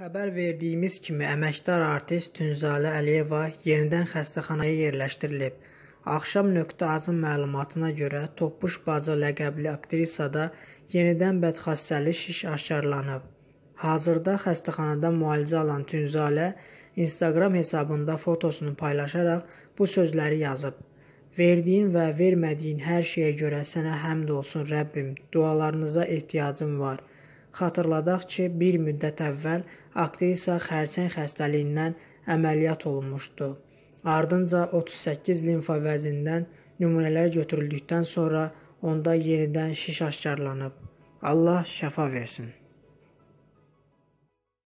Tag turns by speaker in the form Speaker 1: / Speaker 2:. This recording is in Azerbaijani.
Speaker 1: Xəbər verdiyimiz kimi, əməkdar artist Tünzalə Əliyeva yenidən xəstəxanaya yerləşdirilib. Axşam.az-ın məlumatına görə Toppuş Baca ləqəbli aktrisada yenidən bədxassəli şiş aşkarlanıb. Hazırda xəstəxanada müalicə alan Tünzalə Instagram hesabında fotosunu paylaşaraq bu sözləri yazıb: "Verdiyin və vermədiyin hər şeyə görə sənə həmd olsun Rəbbim. Dualarınıza ehtiyacım var. Xatırladaq ki, bir müddət əvvəl aktrisa xərçəng xəstəliyindən əməliyyat olunmuşdu. Ardınca 38 limfa vəzindən nümunələr götürüldükdən sonra onda yenidən şiş aşkarlanıb. Allah şəfa versin.